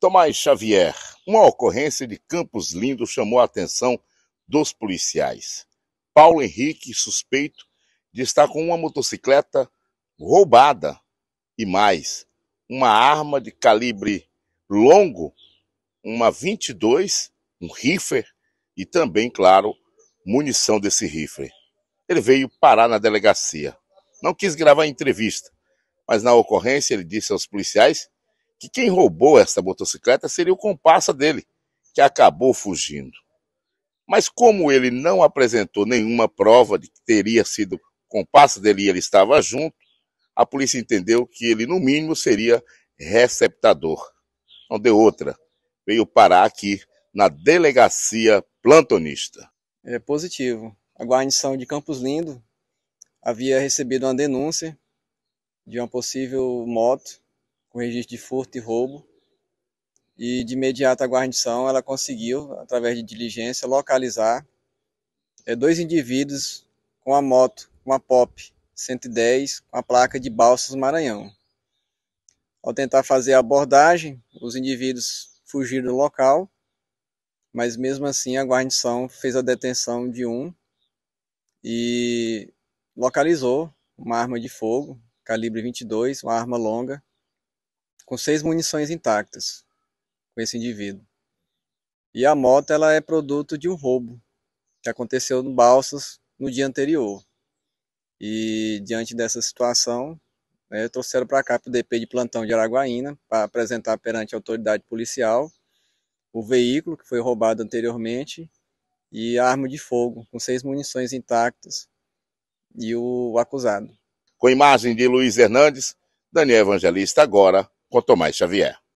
Tomás Xavier, uma ocorrência de Campos Lindo chamou a atenção dos policiais. Paulo Henrique, suspeito de estar com uma motocicleta roubada e mais, uma arma de calibre longo, uma 22, um rifle e também, claro, munição desse rifle. Ele veio parar na delegacia. Não quis gravar entrevista, mas na ocorrência ele disse aos policiais que quem roubou essa motocicleta seria o comparsa dele, que acabou fugindo. Mas como ele não apresentou nenhuma prova de que teria sido comparsa dele e ele estava junto, a polícia entendeu que ele, no mínimo, seria receptador. Não deu outra. Veio parar aqui na delegacia plantonista. É positivo. A guarnição de Campos Lindo havia recebido uma denúncia de uma possível moto com registro de furto e roubo. E de imediato a guarnição ela conseguiu, através de diligência, localizar é, dois indivíduos com a moto, uma Pop 110, com a placa de Balsas Maranhão. Ao tentar fazer a abordagem, os indivíduos fugiram do local, mas mesmo assim a guarnição fez a detenção de um e localizou uma arma de fogo, calibre 22, uma arma longa, com seis munições intactas com esse indivíduo. E a moto ela é produto de um roubo que aconteceu no Balsas no dia anterior. E diante dessa situação, né, trouxeram para cá para o DP de plantão de Araguaína para apresentar perante a autoridade policial o veículo que foi roubado anteriormente e a arma de fogo com seis munições intactas e o acusado. Com imagem de Luiz Hernandes, Daniel Evangelista agora mais Xavier